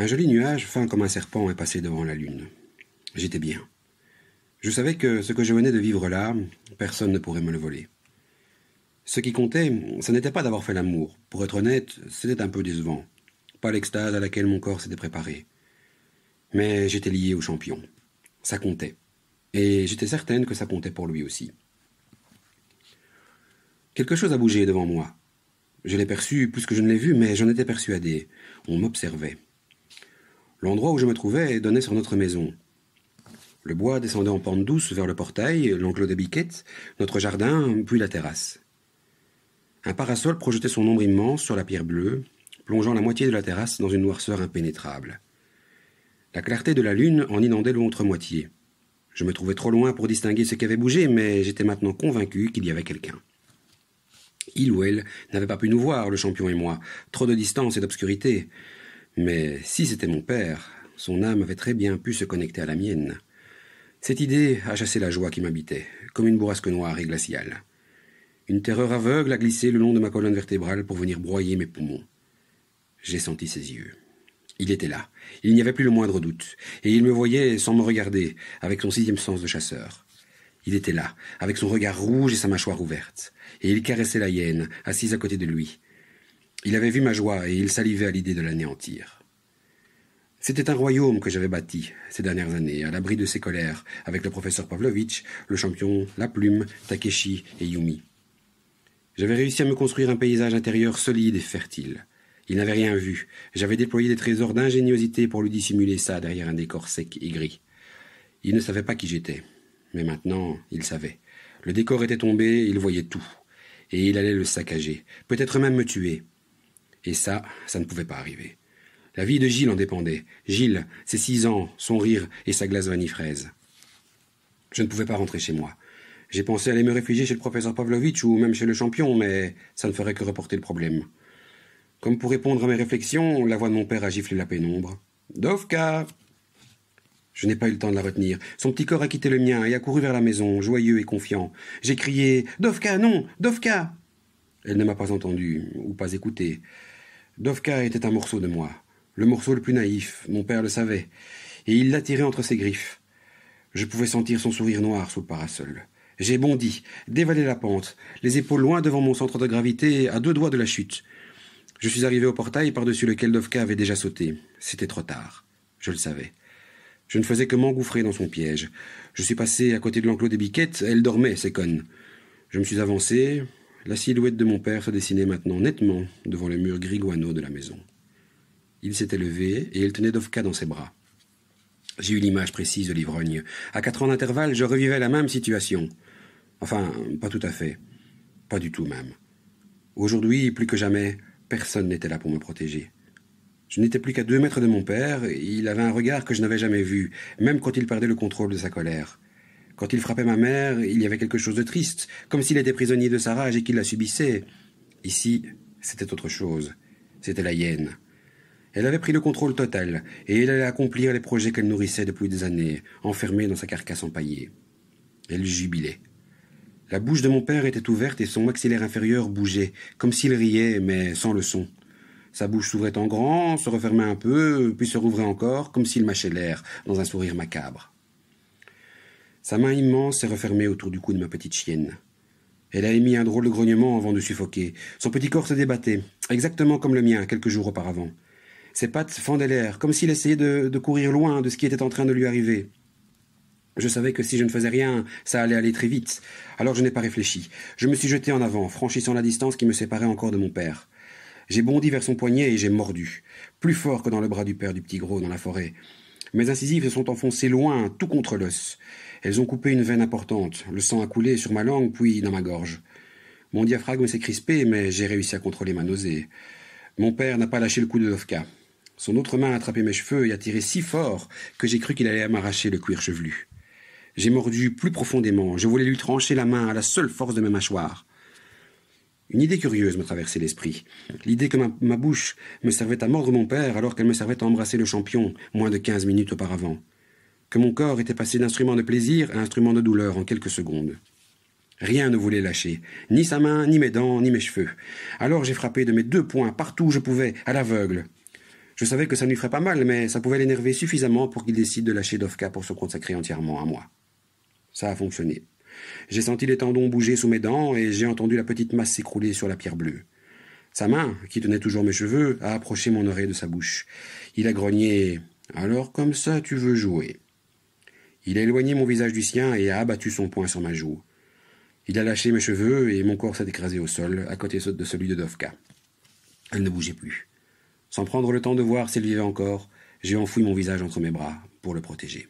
Un joli nuage, fin comme un serpent, est passé devant la lune. J'étais bien. Je savais que ce que je venais de vivre là, personne ne pourrait me le voler. Ce qui comptait, ce n'était pas d'avoir fait l'amour. Pour être honnête, c'était un peu décevant. Pas l'extase à laquelle mon corps s'était préparé. Mais j'étais lié au champion. Ça comptait. Et j'étais certaine que ça comptait pour lui aussi. Quelque chose a bougé devant moi. Je l'ai perçu plus que je ne l'ai vu, mais j'en étais persuadé. On m'observait. L'endroit où je me trouvais donnait sur notre maison. Le bois descendait en pente douce vers le portail, l'enclos des biquettes, notre jardin, puis la terrasse. Un parasol projetait son ombre immense sur la pierre bleue, plongeant la moitié de la terrasse dans une noirceur impénétrable. La clarté de la lune en inondait l'autre moitié. Je me trouvais trop loin pour distinguer ce qui avait bougé, mais j'étais maintenant convaincu qu'il y avait quelqu'un. Il ou elle n'avait pas pu nous voir, le champion et moi. Trop de distance et d'obscurité. Mais si c'était mon père, son âme avait très bien pu se connecter à la mienne. Cette idée a chassé la joie qui m'habitait, comme une bourrasque noire et glaciale. Une terreur aveugle a glissé le long de ma colonne vertébrale pour venir broyer mes poumons. J'ai senti ses yeux. Il était là. Il n'y avait plus le moindre doute. Et il me voyait sans me regarder, avec son sixième sens de chasseur. Il était là, avec son regard rouge et sa mâchoire ouverte. Et il caressait la hyène, assise à côté de lui. Il avait vu ma joie et il salivait à l'idée de l'anéantir. C'était un royaume que j'avais bâti ces dernières années, à l'abri de ses colères, avec le professeur Pavlovitch, le champion, la plume, Takeshi et Yumi. J'avais réussi à me construire un paysage intérieur solide et fertile. Il n'avait rien vu. J'avais déployé des trésors d'ingéniosité pour lui dissimuler ça derrière un décor sec et gris. Il ne savait pas qui j'étais. Mais maintenant, il savait. Le décor était tombé, il voyait tout. Et il allait le saccager, peut-être même me tuer. Et ça, ça ne pouvait pas arriver. La vie de Gilles en dépendait. Gilles, ses six ans, son rire et sa glace fraise. Je ne pouvais pas rentrer chez moi. J'ai pensé aller me réfugier chez le professeur Pavlovitch ou même chez le champion, mais ça ne ferait que reporter le problème. Comme pour répondre à mes réflexions, la voix de mon père a giflé la pénombre. Dovka je n'ai pas eu le temps de la retenir. Son petit corps a quitté le mien et a couru vers la maison, joyeux et confiant. J'ai crié Dovka, non Dovka Elle ne m'a pas entendu, ou pas écouté. Dovka était un morceau de moi, le morceau le plus naïf, mon père le savait, et il l'attirait entre ses griffes. Je pouvais sentir son sourire noir sous le parasol. J'ai bondi, dévalé la pente, les épaules loin devant mon centre de gravité, à deux doigts de la chute. Je suis arrivé au portail par-dessus lequel Dovka avait déjà sauté. C'était trop tard. Je le savais. Je ne faisais que m'engouffrer dans son piège. Je suis passé à côté de l'enclos des biquettes, elle dormait, ces connes. Je me suis avancé, la silhouette de mon père se dessinait maintenant nettement devant le mur guano de la maison. Il s'était levé et il tenait Dovka dans ses bras. J'ai eu l'image précise de l'ivrogne. À quatre ans d'intervalle, je revivais la même situation. Enfin, pas tout à fait. Pas du tout même. Aujourd'hui, plus que jamais, personne n'était là pour me protéger. Je n'étais plus qu'à deux mètres de mon père, et il avait un regard que je n'avais jamais vu, même quand il perdait le contrôle de sa colère. Quand il frappait ma mère, il y avait quelque chose de triste, comme s'il était prisonnier de sa rage et qu'il la subissait. Ici, c'était autre chose. C'était la hyène. Elle avait pris le contrôle total, et elle allait accomplir les projets qu'elle nourrissait depuis des années, enfermée dans sa carcasse empaillée. Elle jubilait. La bouche de mon père était ouverte et son maxillaire inférieur bougeait, comme s'il riait, mais sans le son. Sa bouche s'ouvrait en grand, se refermait un peu, puis se rouvrait encore, comme s'il mâchait l'air, dans un sourire macabre. Sa main immense s'est refermée autour du cou de ma petite chienne. Elle a émis un drôle de grognement avant de suffoquer. Son petit corps se débattait, exactement comme le mien quelques jours auparavant. Ses pattes fendaient l'air, comme s'il essayait de, de courir loin de ce qui était en train de lui arriver. Je savais que si je ne faisais rien, ça allait aller très vite. Alors je n'ai pas réfléchi. Je me suis jeté en avant, franchissant la distance qui me séparait encore de mon père. J'ai bondi vers son poignet et j'ai mordu, plus fort que dans le bras du père du petit gros dans la forêt. Mes incisives se sont enfoncées loin, tout contre l'os. Elles ont coupé une veine importante. Le sang a coulé sur ma langue, puis dans ma gorge. Mon diaphragme s'est crispé, mais j'ai réussi à contrôler ma nausée. Mon père n'a pas lâché le coup de Dovka. Son autre main a attrapé mes cheveux et a tiré si fort que j'ai cru qu'il allait m'arracher le cuir chevelu. J'ai mordu plus profondément. Je voulais lui trancher la main à la seule force de mes mâchoires. Une idée curieuse me traversait l'esprit. L'idée que ma, bouche me servait à mordre mon père alors qu'elle me servait à embrasser le champion moins de quinze minutes auparavant. Que mon corps était passé d'instrument de plaisir à instrument de douleur en quelques secondes. Rien ne voulait lâcher, ni sa main, ni mes dents, ni mes cheveux. Alors j'ai frappé de mes deux poings partout où je pouvais, à l'aveugle. Je savais que ça ne lui ferait pas mal, mais ça pouvait l'énerver suffisamment pour qu'il décide de lâcher Dovka pour se consacrer entièrement à moi. Ça a fonctionné. J'ai senti les tendons bouger sous mes dents et j'ai entendu la petite masse s'écrouler sur la pierre bleue. Sa main, qui tenait toujours mes cheveux, a approché mon oreille de sa bouche. Il a grogné Alors comme ça, tu veux jouer Il a éloigné mon visage du sien et a abattu son poing sur ma joue. Il a lâché mes cheveux et mon corps s'est écrasé au sol, à côté de celui de Dovka. Elle ne bougeait plus. Sans prendre le temps de voir s'il vivait encore, j'ai enfoui mon visage entre mes bras pour le protéger.